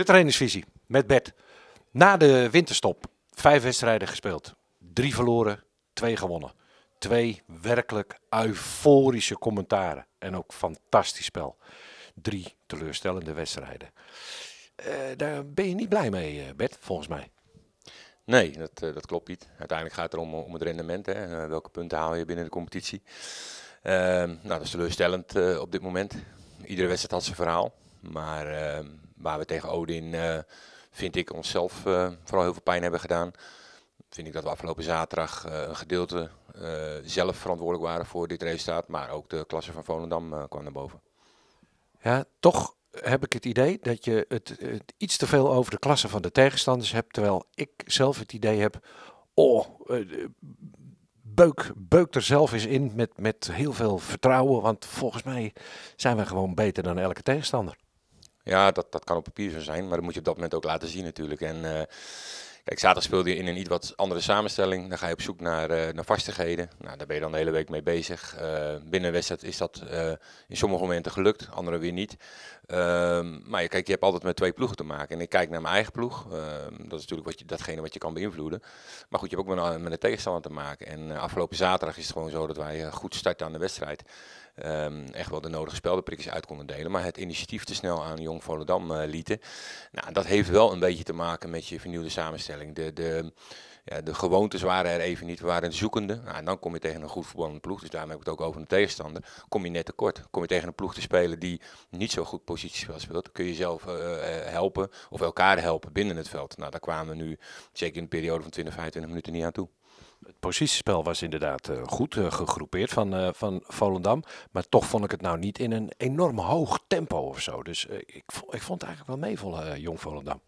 De trainersvisie met Bert. Na de winterstop, vijf wedstrijden gespeeld. Drie verloren, twee gewonnen. Twee werkelijk euforische commentaren. En ook fantastisch spel. Drie teleurstellende wedstrijden. Eh, daar ben je niet blij mee, eh, Bert, volgens mij. Nee, dat, eh, dat klopt niet. Uiteindelijk gaat het om, om het rendement. Hè. welke punten haal je binnen de competitie? Ehm, nou, dat is teleurstellend op dit moment. Iedere wedstrijd had zijn verhaal. Maar ehm, waar we tegen Odin, eh, vind ik, onszelf eh, vooral heel veel pijn hebben gedaan. Vind ik dat we afgelopen zaterdag eh, een gedeelte zelf verantwoordelijk waren voor dit resultaat. Maar ook de klasse van Volendam kwam naar boven. Ja, toch heb ik het idee dat je het, iets te veel over de klasse van de tegenstanders hebt. Terwijl ik zelf het idee heb, oh, beuk, beuk er zelf eens in met, met heel veel vertrouwen. Want volgens mij zijn we gewoon beter dan elke tegenstander. Ja, dat, dat kan op papier zo zijn, maar dat moet je op dat moment ook laten zien natuurlijk. En eh, ik zaterdag speelde je in een iets wat andere samenstelling. Dan ga je op zoek naar, eh, naar vastigheden. Nou, daar ben je dan de hele week mee bezig. Eh, binnen een wedstrijd is dat eh, in sommige momenten gelukt, andere weer niet. Ehm, maar je, kijk, je hebt altijd met twee ploegen te maken. En ik kijk naar mijn eigen ploeg. Ehm, dat is natuurlijk wat je, datgene wat je kan beïnvloeden. Maar goed, je hebt ook met, met een tegenstander te maken. En afgelopen zaterdag is het gewoon zo dat wij goed starten aan de wedstrijd. Ehm, echt wel de nodige speldenprikjes uit konden delen. Maar het initiatief te snel aan Jong Volendam lieten. Nou, dat heeft wel een beetje te maken met je vernieuwde samenstelling. De, de, ja, de gewoontes waren er even niet, we waren zoekende. Nou, en dan kom je tegen een goed verbonden ploeg, dus daarmee heb ik het ook over een tegenstander. Kom je net tekort. Kom je tegen een ploeg te spelen die niet zo goed positiespel speelt, kun je zelf eh, eh, helpen of elkaar helpen binnen het veld. Nou, daar kwamen we nu zeker in een periode van 20, 25 minuten niet aan toe. Het positiespel was inderdaad eh, goed uh, gegroepeerd van, van Volendam. Maar toch vond ik het nou niet in een enorm hoog tempo of zo. Dus ik, ik, vond, het eigenlijk wel mee, Jong Volendam.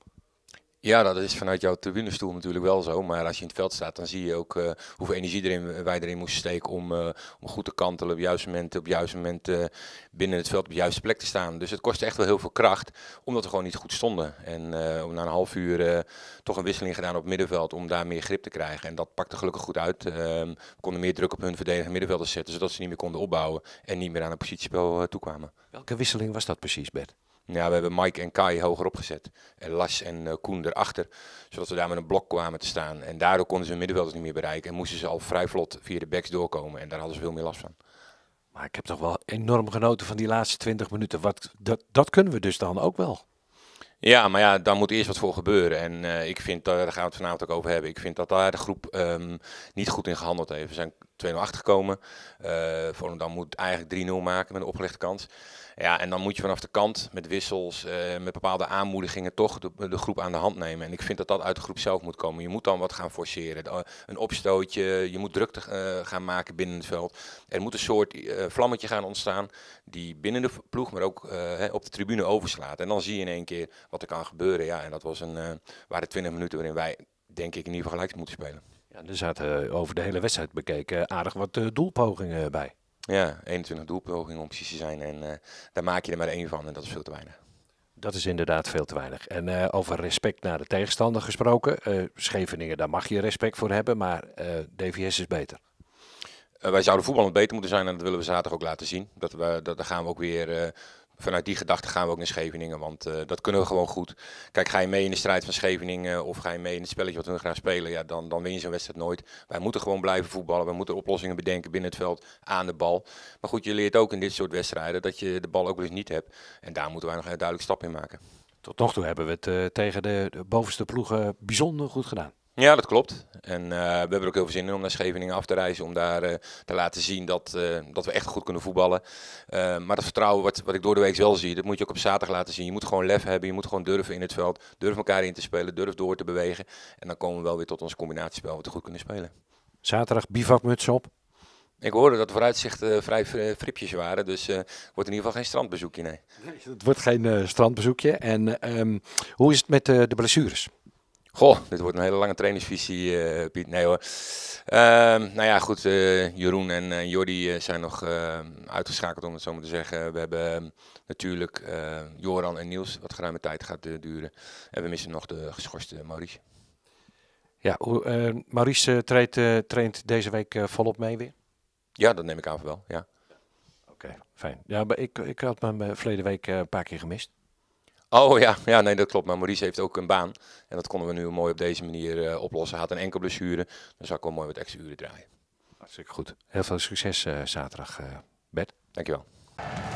Ja, dat is vanuit jouw tribunestoel natuurlijk wel zo. Maar als je in het veld staat, dan zie je ook eh, hoeveel energie erin, eh, wij erin moesten steken om, eh, om goed te kantelen op het juiste moment, op het moment binnen het veld op de juiste plek te staan. Dus het kostte echt wel heel veel kracht, omdat we gewoon niet goed stonden. En om na een half uur toch een wisseling gedaan op het middenveld om daar meer grip te krijgen. En dat pakte gelukkig goed uit. Ehm, we konden meer druk op hun verdedigende middenvelders zetten, zodat ze niet meer konden opbouwen en niet meer aan een positiespel toekwamen. Welke wisseling was dat precies, Bert? Ja, we hebben Mike en Kai hoger opgezet. En Las en eh, Koen erachter. Zodat we daar met een blok kwamen te staan. En daardoor konden ze hun middenvelders niet meer bereiken. En moesten ze al vrij vlot via de backs doorkomen. En daar hadden ze veel meer last van. Maar ik heb toch wel enorm genoten van die laatste 20 minuten. Wat, dat, dat kunnen we dus dan ook wel. Ja, maar ja, daar moet eerst wat voor gebeuren. En eh, ik vind, daar gaan we het vanavond ook over hebben. Ik vind dat daar de groep ehm, niet goed in gehandeld heeft. We zijn 2-0 achterkomen. Eh, dan moet eigenlijk 3-0 maken met een opgelegde kans. Ja, en dan moet je vanaf de kant met wissels, eh, met bepaalde aanmoedigingen toch de, de, groep aan de hand nemen. En ik vind dat dat uit de groep zelf moet komen. Je moet dan wat gaan forceren. Een opstootje, je moet druk eh, gaan maken binnen het veld. Er moet een soort vlammetje gaan ontstaan die binnen de ploeg, maar ook op de tribune overslaat. En dan zie je in één keer wat er kan gebeuren. Ja, en dat was een, waren 20 minuten waarin wij denk ik in ieder geval gelijk moeten spelen. Ja, er zaten eh, over de hele wedstrijd bekeken aardig wat eh, doelpogingen bij. Ja, 21 doelpogingen om precies te zijn. En eh, daar maak je er maar één van en dat is veel te weinig. Dat is inderdaad veel te weinig. En over respect naar de tegenstander gesproken. Scheveningen, daar mag je respect voor hebben, maar DVS is beter. wij zouden voetballend beter moeten zijn en dat willen we zaterdag ook laten zien. Dat we, dat, gaan we ook weer vanuit die gedachte gaan we ook naar Scheveningen, want eh, dat kunnen we gewoon goed. Kijk, ga je mee in de strijd van Scheveningen of ga je mee in het spelletje wat we gaan spelen, ja, dan, dan win je zo'n wedstrijd nooit. Wij moeten gewoon blijven voetballen, wij moeten oplossingen bedenken binnen het veld aan de bal. Maar goed, je leert ook in dit soort wedstrijden dat je de bal ook wel eens niet hebt. En daar moeten wij nog een duidelijk stap in maken. Tot nog toe hebben we het eh, tegen de bovenste ploegen bijzonder goed gedaan. Ja, dat klopt. En eh, we hebben er ook heel veel zin in om naar Scheveningen af te reizen. Om daar eh, te laten zien dat, eh, dat we echt goed kunnen voetballen. maar dat vertrouwen wat, wat ik door de week wel zie, dat moet je ook op zaterdag laten zien. Je moet gewoon lef hebben, je moet gewoon durven in het veld. Durf elkaar in te spelen, durf door te bewegen. En dan komen we wel weer tot ons combinatiespel wat we goed kunnen spelen. Zaterdag bivakmuts op. Ik hoorde dat de vooruitzichten vrij fripjes waren, dus het wordt in ieder geval geen strandbezoekje, nee. nee het wordt geen strandbezoekje. En ehm, hoe is het met de blessures? Goh, dit wordt een hele lange trainingsvisie, eh, Piet. Nee hoor. Ehm, nou ja, goed. Eh, Jeroen en eh, Jordi zijn nog ehm, uitgeschakeld, om het zo maar te zeggen. We hebben ehm, natuurlijk Joran en Niels, wat geruime tijd gaat duren. En we missen nog de geschorste Maurice. Ja, Maurice traint, traint, deze week volop mee weer? Ja, dat neem ik aan voor wel, ja. Oké, fijn. Ja, ik, ik had me verleden week een paar keer gemist. Oh ja, ja nee, dat klopt. Maar Maurice heeft ook een baan. En dat konden we nu mooi op deze manier eh, oplossen. Hij had een enkel blessure, dus zou ik wel mooi wat extra uren draaien. Hartstikke goed. Heel veel succes uh, zaterdag, uh, Bert. Dankjewel.